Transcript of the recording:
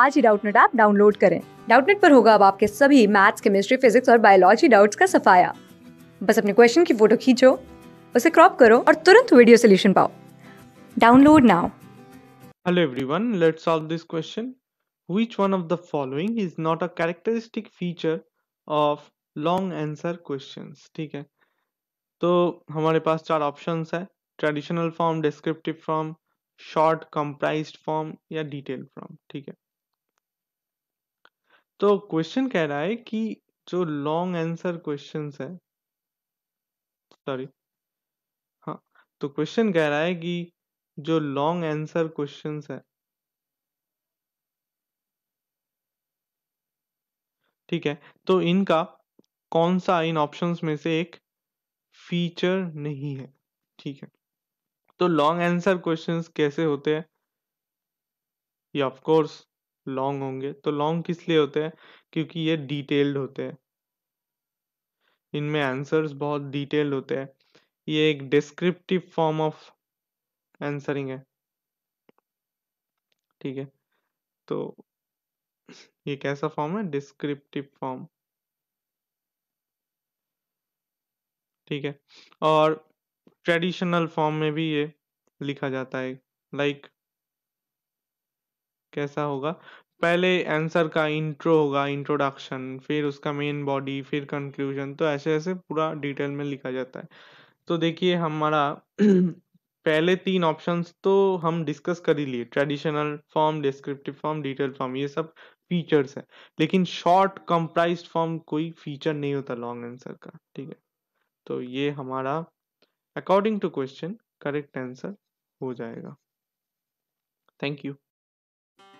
आज ही Doubtnut app download करें डाउटनेट पर होगा अब आपके सभी मैथ्स केमिस्ट्री फिजिक्स और बायोलॉजी डाउट्स का सफाया बस अपने क्वेश्चन की फोटो खींचो उसे क्रॉप करो और तुरंत वीडियो सोल्यूशन पाओ download now hello everyone let's solve this question which one of the following is not a characteristic feature of long answer questions ठीक है तो हमारे पास चार ऑप्शंस है traditional form descriptive form short comprised form या detail form ठीक है तो क्वेश्चन कह रहा है कि जो लॉन्ग आंसर क्वेश्चन है सॉरी हाँ तो क्वेश्चन कह रहा है कि जो लॉन्ग आंसर क्वेश्चन है ठीक है तो इनका कौन सा इन ऑप्शंस में से एक फीचर नहीं है ठीक है तो लॉन्ग आंसर क्वेश्चंस कैसे होते हैं ये ऑफ कोर्स लॉन्ग होंगे तो लॉन्ग किस लिए होते हैं क्योंकि ये डिटेल्ड होते हैं इनमें आंसर्स बहुत डिटेल्ड होते हैं ये एक डिस्क्रिप्टिव फॉर्म ऑफ आंसरिंग है ठीक है तो ये कैसा फॉर्म है डिस्क्रिप्टिव फॉर्म ठीक है और ट्रेडिशनल फॉर्म में भी ये लिखा जाता है लाइक like, कैसा होगा पहले आंसर का इंट्रो होगा इंट्रोडक्शन फिर उसका मेन बॉडी फिर कंक्लूजन तो ऐसे ऐसे पूरा डिटेल में लिखा जाता है तो देखिए हमारा पहले तीन ऑप्शंस तो हम डिस्कस कर ही लिए traditional form descriptive form detail form ये सब फीचर्स है लेकिन शॉर्ट कंप्राइज फॉर्म कोई फीचर नहीं होता लॉन्ग आंसर का ठीक है तो ये हमारा according to question correct answer हो जाएगा थैंक यू